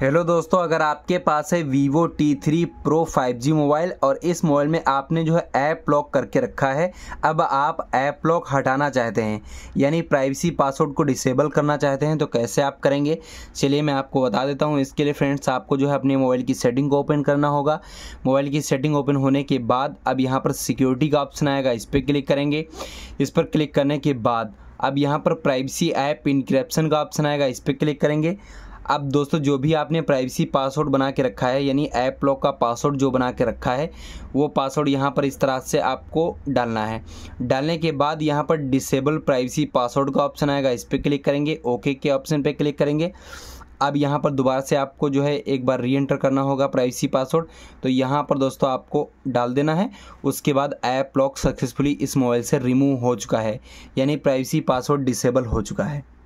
hello दोस्तों अगर आपके पास है Vivo T3 Pro 5G mobile और इस मोबाइल में आपने जो है ऐप लॉक करके रखा है अब आप ऐप लॉक हटाना चाहते हैं यानी प्राइवेसी पासवर्ड को डिसेबल करना चाहते हैं तो कैसे आप करेंगे चलिए मैं आपको बता देता हूं इसके लिए फ्रेंड्स आपको जो है अपने मोबाइल की सेटिंग को ओपन करना होगा मोबाइल की सेटिंग ओपन होने के बाद अब यहाँ पर सिक्योरिटी का ऑप्शन आएगा इस पर क्लिक करेंगे इस पर क्लिक करने के बाद अब यहाँ पर प्राइवेसी ऐप इनक्रिप्शन का ऑप्शन आएगा इस पर क्लिक करेंगे अब दोस्तों जो भी आपने प्राइवेसी पासवर्ड बना के रखा है यानी ऐप लॉक का पासवर्ड जो बना के रखा है वो पासवर्ड यहाँ पर इस तरह से आपको डालना है डालने के बाद यहाँ पर डिसेबल प्राइवेसी पासवर्ड का ऑप्शन आएगा इस पर क्लिक करेंगे ओके के ऑप्शन पर क्लिक करेंगे अब यहाँ पर दोबारा से आपको जो है एक बार री एंटर करना होगा प्राइवेसी पासवर्ड तो यहाँ पर दोस्तों आपको डाल देना है उसके बाद ऐप लॉक सक्सेसफुली इस मोबाइल से रिमूव हो चुका है यानी प्राइवेसी पासवर्ड डिसेबल हो चुका है